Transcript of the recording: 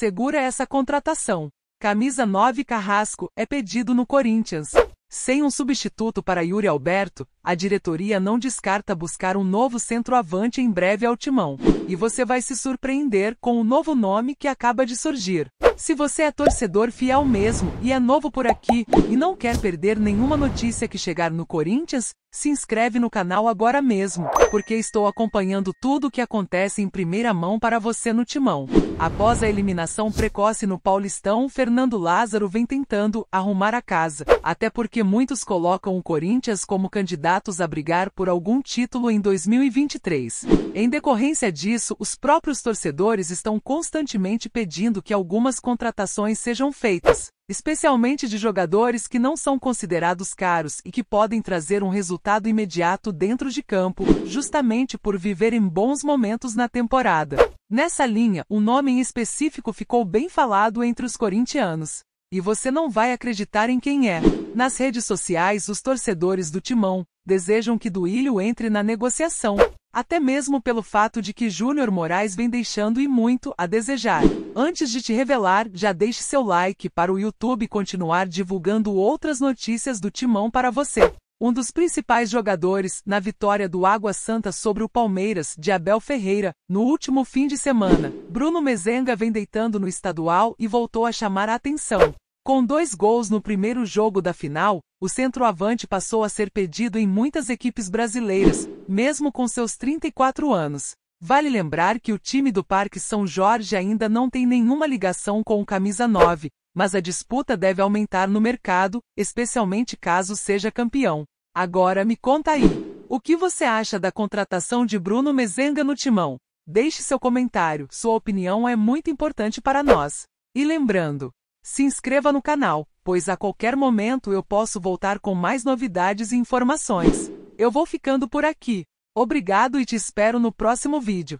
Segura essa contratação. Camisa 9 Carrasco é pedido no Corinthians. Sem um substituto para Yuri Alberto, a diretoria não descarta buscar um novo centroavante em breve ao timão. E você vai se surpreender com o novo nome que acaba de surgir. Se você é torcedor fiel mesmo e é novo por aqui e não quer perder nenhuma notícia que chegar no Corinthians, se inscreve no canal agora mesmo, porque estou acompanhando tudo o que acontece em primeira mão para você no timão. Após a eliminação precoce no Paulistão, Fernando Lázaro vem tentando arrumar a casa, até porque muitos colocam o Corinthians como candidatos a brigar por algum título em 2023. Em decorrência disso, os próprios torcedores estão constantemente pedindo que algumas contratações sejam feitas, especialmente de jogadores que não são considerados caros e que podem trazer um resultado imediato dentro de campo, justamente por viver em bons momentos na temporada. Nessa linha, um nome em específico ficou bem falado entre os corintianos. E você não vai acreditar em quem é. Nas redes sociais, os torcedores do Timão desejam que Duílio entre na negociação, até mesmo pelo fato de que Júnior Moraes vem deixando e muito a desejar. Antes de te revelar, já deixe seu like para o YouTube continuar divulgando outras notícias do Timão para você um dos principais jogadores na vitória do Água Santa sobre o Palmeiras de Abel Ferreira no último fim de semana. Bruno Mezenga vem deitando no estadual e voltou a chamar a atenção. Com dois gols no primeiro jogo da final, o centroavante passou a ser pedido em muitas equipes brasileiras, mesmo com seus 34 anos. Vale lembrar que o time do Parque São Jorge ainda não tem nenhuma ligação com o camisa 9, mas a disputa deve aumentar no mercado, especialmente caso seja campeão. Agora me conta aí, o que você acha da contratação de Bruno Mezenga no timão? Deixe seu comentário, sua opinião é muito importante para nós. E lembrando, se inscreva no canal, pois a qualquer momento eu posso voltar com mais novidades e informações. Eu vou ficando por aqui. Obrigado e te espero no próximo vídeo.